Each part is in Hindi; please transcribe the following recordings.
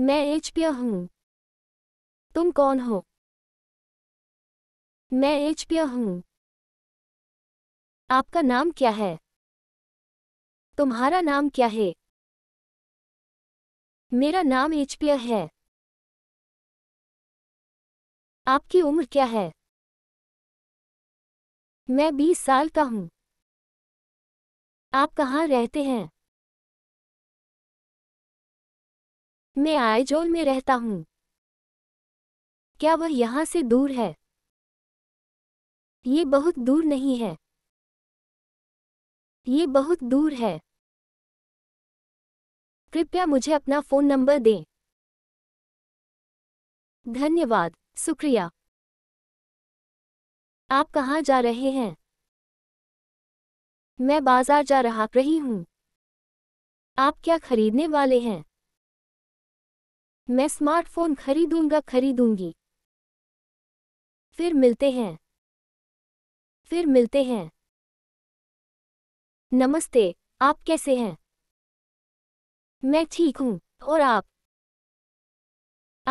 मैं एचपीय हूँ तुम कौन हो मैं एचपीय हूँ आपका नाम क्या है तुम्हारा नाम क्या है मेरा नाम एचपीय है आपकी उम्र क्या है मैं बीस साल का हूँ आप कहाँ रहते हैं मैं आयजोल में रहता हूँ क्या वह यहाँ से दूर है ये बहुत दूर नहीं है ये बहुत दूर है कृपया मुझे अपना फ़ोन नंबर दें धन्यवाद शुक्रिया आप कहाँ जा रहे हैं मैं बाजार जा रहा रही हूँ आप क्या खरीदने वाले हैं मैं स्मार्टफोन खरीदूंगा खरीदूंगी फिर मिलते हैं फिर मिलते हैं नमस्ते आप कैसे हैं मैं ठीक हूं और आप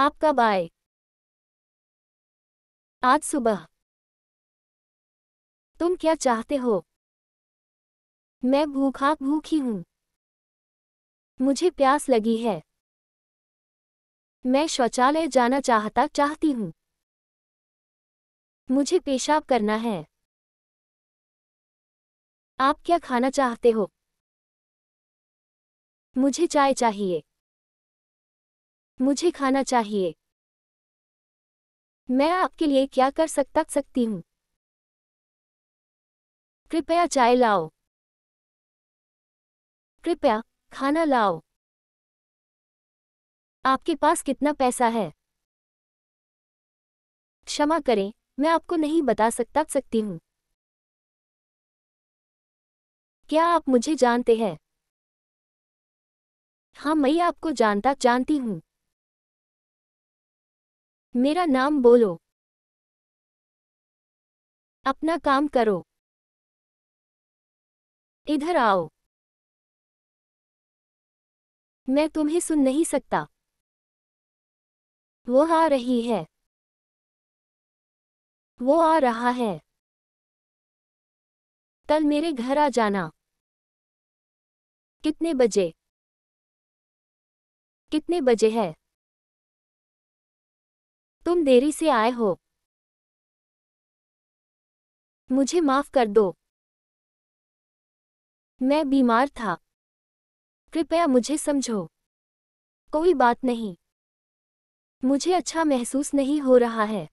आप कब आए आज सुबह तुम क्या चाहते हो मैं भूखा भूखी हूं मुझे प्यास लगी है मैं शौचालय जाना चाहता चाहती हूँ मुझे पेशाब करना है आप क्या खाना चाहते हो मुझे चाय चाहिए मुझे खाना चाहिए मैं आपके लिए क्या कर सकता सकती हूँ कृपया चाय लाओ कृपया खाना लाओ आपके पास कितना पैसा है क्षमा करें मैं आपको नहीं बता सकता सकती हूँ क्या आप मुझे जानते हैं हाँ मैं आपको जानता जानती हूं मेरा नाम बोलो अपना काम करो इधर आओ मैं तुम्हें सुन नहीं सकता वो आ रही है वो आ रहा है कल मेरे घर आ जाना कितने बजे कितने बजे है तुम देरी से आए हो मुझे माफ कर दो मैं बीमार था कृपया मुझे समझो कोई बात नहीं मुझे अच्छा महसूस नहीं हो रहा है